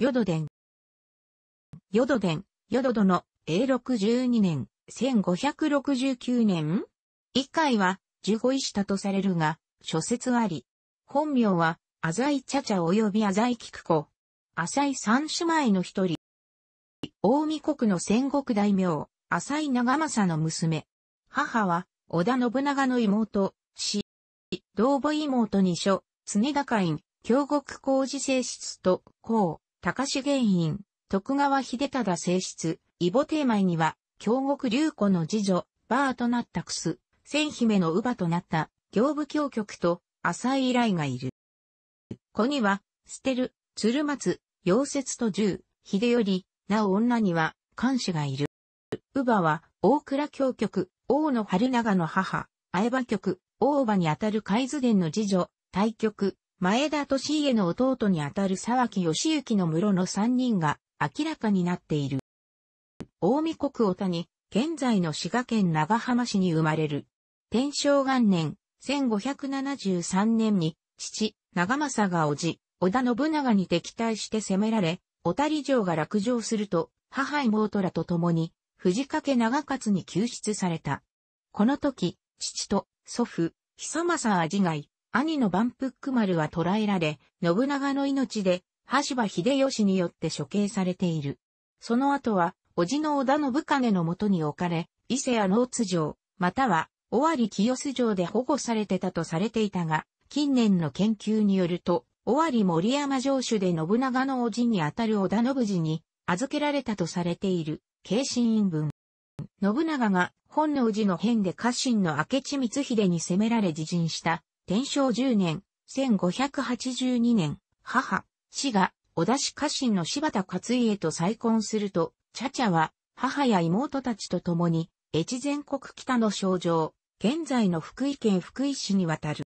ヨドデン。ヨドデン、ヨドドの A62 年、1569年一回は15位下とされるが、諸説あり。本名は、浅井茶々及び浅井菊子。浅井三姉妹の一人。大見国の戦国大名、浅井長政の娘。母は、織田信長の妹、氏。同母妹に書、常高院、京極工事性室と、公、高志原院、徳川秀忠正室、伊母帝前には、京極流子の次女、バーとなったクス、千姫の乳母となった、行部教局と、浅井依頼がいる。子には、捨てる、鶴松、溶接と銃、秀頼、なお女には、監視がいる。乳母は、大倉教局、王の春長の母、相葉局、大場にあたる海津殿の次女、対局、前田利家の弟にあたる沢木義行の室の三人が明らかになっている。大見国小谷、現在の滋賀県長浜市に生まれる。天正元年、1573年に、父、長政が叔父、織田信長に敵対して攻められ、小谷城が落城すると、母妹らと共に、藤掛長勝に救出された。この時、父と祖父、久政味がい、兄の万福丸は捕らえられ、信長の命で、羽柴秀吉によって処刑されている。その後は、叔父の織田信兼のもとに置かれ、伊勢や農津城、または、尾張清洲城で保護されてたとされていたが、近年の研究によると、尾張森山城主で信長の叔父にあたる織田信次に預けられたとされている、軽心院文。信長が本能寺の変で家臣の明智光秀に攻められ自陣した天正10年、1582年、母、死が、小田氏家臣の柴田勝家と再婚すると、茶々は、母や妹たちと共に、越前国北の省城、現在の福井県福井市に渡る。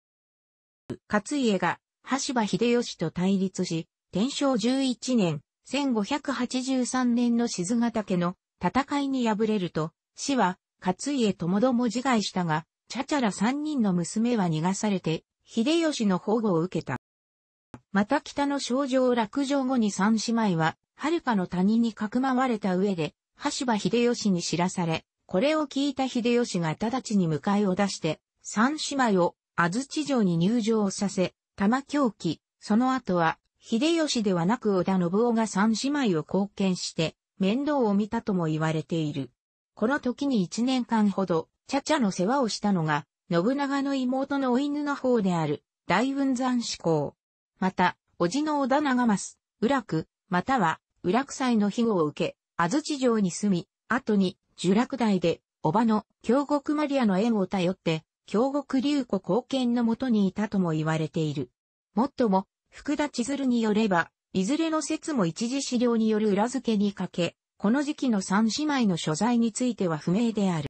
勝家が、羽柴秀吉と対立し、天正11年、1583年の静ヶ岳の戦いに敗れると、死は、勝家ともども自害したが、チャチャラ3人の娘は逃がされて、秀吉の保護を受けた。また北の症状落城後に三姉妹は、遥かの谷にかくまわれた上で、橋場秀吉に知らされ、これを聞いた秀吉が直ちに迎えを出して、三姉妹を安土城に入城させ、玉狂気、その後は、秀吉ではなく織田信夫が三姉妹を貢献して、面倒を見たとも言われている。この時に一年間ほど、チャチャの世話をしたのが、信長の妹のお犬の方である、大雲山志向。また、叔父の織田長松、浦久、または、浦久祭の庇護を受け、安土城に住み、後に、呪落台で、叔母の京極マリアの縁を頼って、京極竜子貢献のもとにいたとも言われている。もっとも、福田千鶴によれば、いずれの説も一時資料による裏付けにかけ、この時期の三姉妹の所在については不明である。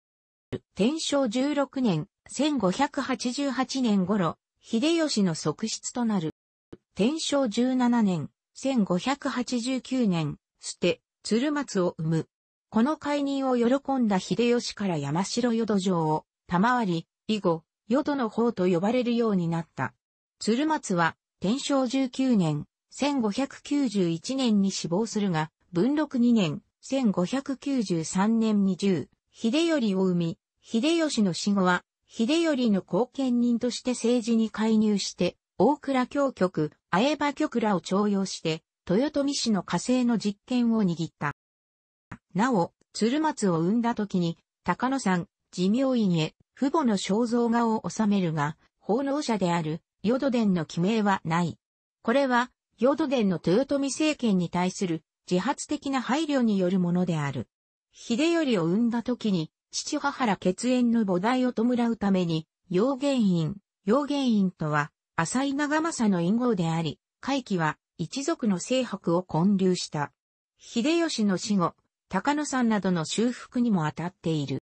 天正16年、1588年頃、秀吉の側室となる。天正17年、1589年、捨て、鶴松を生む。この解任を喜んだ秀吉から山城淀城を、賜り、以後、淀の方と呼ばれるようになった。鶴松は、天正19年、1591年に死亡するが、文禄2年、1593年に10、秀頼を生み、秀吉の死後は、秀頼の後見人として政治に介入して、大倉京局、綾葉局らを徴用して、豊臣氏の火星の実権を握った。なお、鶴松を生んだ時に、高野山、寺明院へ、父母の肖像画を収めるが、奉納者である、淀殿の記名はない。これは、淀殿の豊臣政権に対する自発的な配慮によるものである。秀頼を産んだ時に、父母原血縁の母代を弔うために、陽元院、陽元院とは、浅井長政の隠号であり、会期は一族の聖白を建立した。秀吉の死後、高野山などの修復にも当たっている。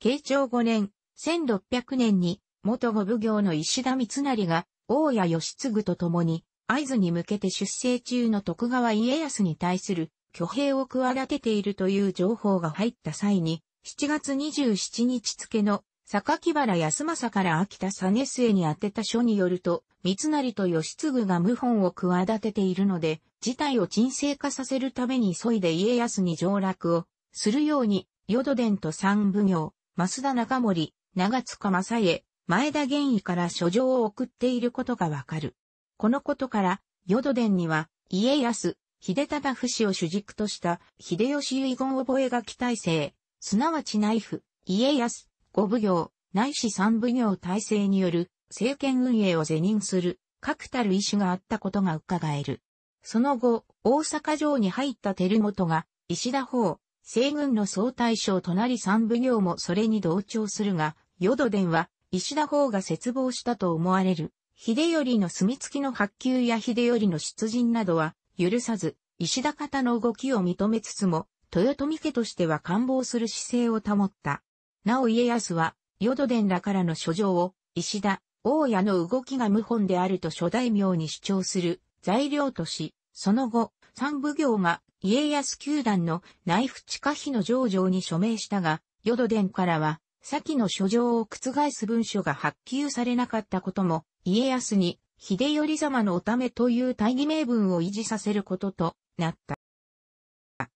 慶長5年、1600年に、元五奉行の石田三成が、大谷義継と共に、合図に向けて出征中の徳川家康に対する挙兵を企てているという情報が入った際に、7月27日付の榊原康政から秋田根末に宛てた書によると、三成と義継が謀反を企てているので、事態を沈静化させるために急いで家康に上洛をするように、淀殿と三奉行、増田中森、長塚正恵、前田玄義から書状を送っていることがわかる。このことから、淀殿には、家康、秀忠不死を主軸とした秀吉遺言覚書体制、すなわち内府、家康、五奉行、内史三奉行体制による政権運営を是認する確たる意思があったことが伺える。その後、大阪城に入った照本が、石田法、西軍の総大将となり三奉行もそれに同調するが、淀殿は石田法が絶望したと思われる。秀頼の墨付きの発給や秀頼の出陣などは、許さず、石田方の動きを認めつつも、豊臣家としては官房する姿勢を保った。なお家康は、淀殿らからの書状を、石田、大家の動きが謀反であると諸大名に主張する材料とし、その後、三奉行が家康球団の内府地下費の上場に署名したが、淀殿からは、先の書状を覆す文書が発給されなかったことも、家康に秀頼様のおためという大義名分を維持させることとなった。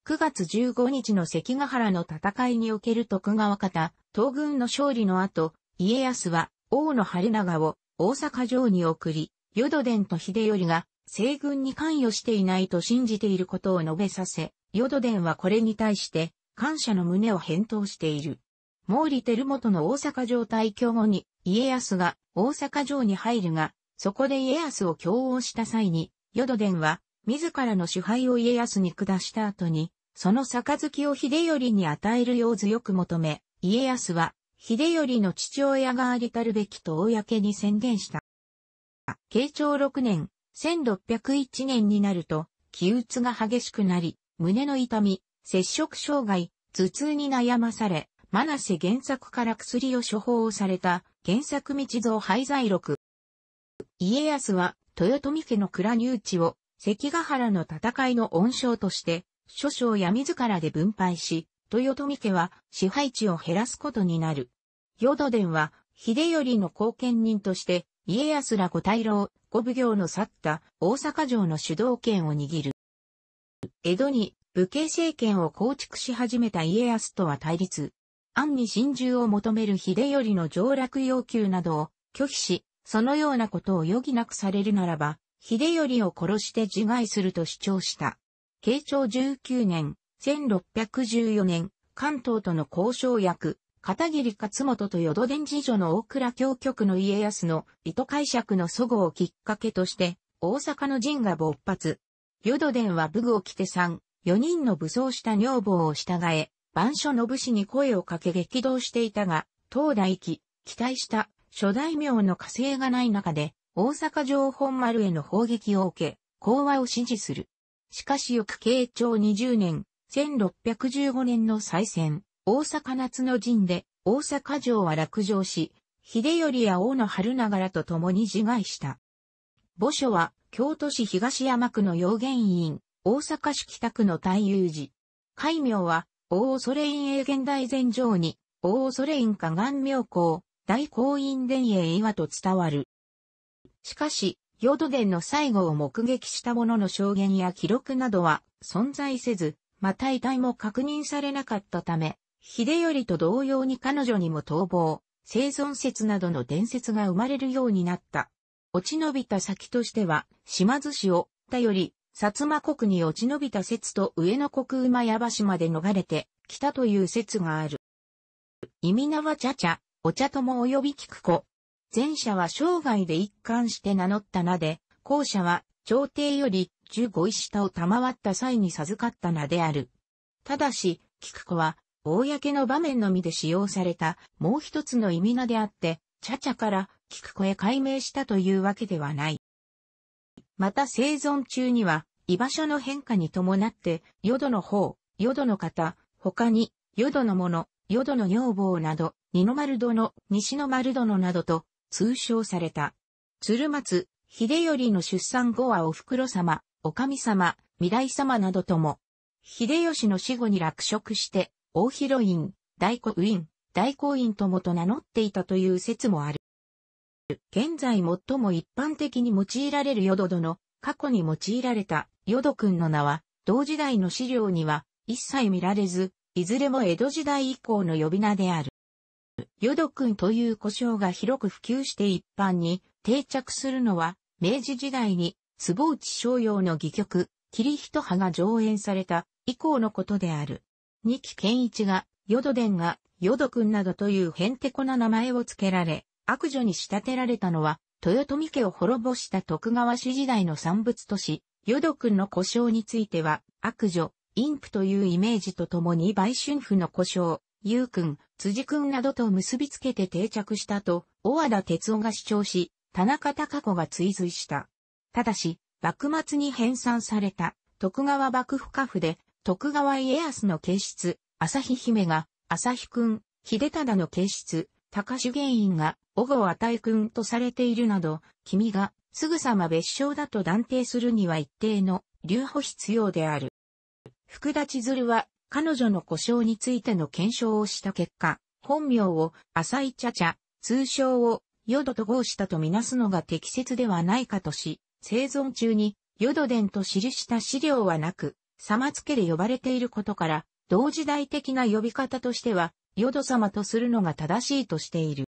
9月15日の関ヶ原の戦いにおける徳川方、東軍の勝利の後、家康は王の晴長を大阪城に送り、淀殿と秀頼が西軍に関与していないと信じていることを述べさせ、淀殿はこれに対して感謝の胸を返答している。毛利輝元の大阪城退去後に家康が大阪城に入るが、そこで家康を共応した際に、淀殿は、自らの支配を家康に下した後に、その杯を秀頼に与えるよう強く求め、家康は、秀頼の父親がありたるべきと公に宣言した。慶長6年、1601年になると、気鬱が激しくなり、胸の痛み、接触障害、頭痛に悩まされ、マナセ原作から薬を処方された、原作道蔵廃材録、家康は豊臣家の蔵入地を関ヶ原の戦いの恩賞として諸将や自らで分配し、豊臣家は支配地を減らすことになる。淀殿は秀頼の後見人として家康ら五大老、五奉行の去った大阪城の主導権を握る。江戸に武家政権を構築し始めた家康とは対立。暗に真珠を求める秀頼の上洛要求などを拒否し、そのようなことを余儀なくされるならば、秀頼を殺して自害すると主張した。慶長19年、1614年、関東との交渉役、片桐勝元と淀伝次女の大倉京局の家康の意図解釈の祖語をきっかけとして、大阪の陣が勃発。淀伝は武具を着て3、4人の武装した女房を従え、番所の武士に声をかけ激動していたが、東大記、期待した諸大名の加勢がない中で、大阪城本丸への砲撃を受け、講和を支持する。しかし翌慶長20年、1615年の再戦、大阪夏の陣で、大阪城は落城し、秀頼や大野春長らと共に自害した。墓所は、京都市東山区の要言院、大阪市北区の大友寺。海名は、大恐れ院永現代前城に、大恐れ院下岸妙高、大光院殿へ岩と伝わる。しかし、ヨド殿の最後を目撃した者の証言や記録などは存在せず、また遺体も確認されなかったため、秀頼と同様に彼女にも逃亡、生存説などの伝説が生まれるようになった。落ち延びた先としては、島津氏を、頼り、薩摩国に落ち延びた説と上野国馬矢橋まで逃れて、来たという説がある。意味名はちゃちゃ、お茶とも及び菊子。前者は生涯で一貫して名乗った名で、後者は朝廷より15位下を賜った際に授かった名である。ただし、菊子は、公の場面のみで使用されたもう一つの意味名であって、茶々から菊子へ改名したというわけではない。また生存中には、居場所の変化に伴って、淀の方、淀の方、他に、淀のもの、淀の女房など、二の丸殿、西の丸殿などと通称された。鶴松、秀頼の出産後はお袋様、お神様、未来様などとも、秀吉の死後に落職して、大広院、大古院、大公院ともと名乗っていたという説もある。現在最も一般的に用いられる淀殿、過去に用いられた淀君の名は、同時代の資料には一切見られず、いずれも江戸時代以降の呼び名である。ヨド君という呼称が広く普及して一般に定着するのは、明治時代に坪内商用の戯曲、霧人葉が上演された以降のことである。二木健一が、ヨド伝が、ヨド君などというヘンテコな名前を付けられ、悪女に仕立てられたのは、豊臣家を滅ぼした徳川氏時代の産物都市、ヨド君の故障については、悪女、インプというイメージとともに売春婦の故障、ユウん。辻君などと結びつけて定着したと、小和田哲夫が主張し、田中隆子が追随した。ただし、幕末に編纂された、徳川幕府家府で、徳川家康の形質、朝日姫が、朝日君、秀忠の形質、高主原因が、小郷与君とされているなど、君が、すぐさま別称だと断定するには一定の留保必要である。福田千鶴は彼女の故障についての検証をした結果、本名を浅井茶茶、通称をヨドと合したとみなすのが適切ではないかとし、生存中にヨド伝と記した資料はなく、様付けで呼ばれていることから、同時代的な呼び方としては、ヨド様とするのが正しいとしている。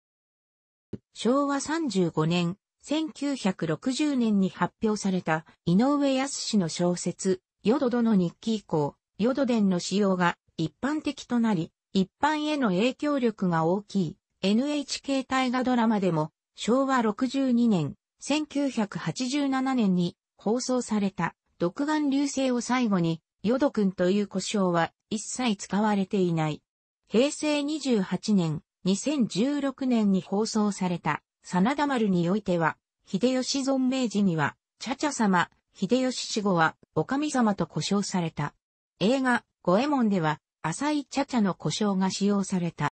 昭和35年、1960年に発表された井上康の小説、ヨドドの日記以降、ヨドデンの使用が一般的となり、一般への影響力が大きい NHK 大河ドラマでも昭和62年、1987年に放送された独眼流星を最後にヨド君という呼称は一切使われていない。平成28年、2016年に放送された真田丸においては、秀吉存命時には、茶々様、秀吉死後は、お神様と呼称された。映画、五右衛門では、浅い茶々の故障が使用された。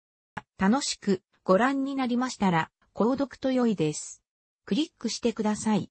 楽しくご覧になりましたら、購読と良いです。クリックしてください。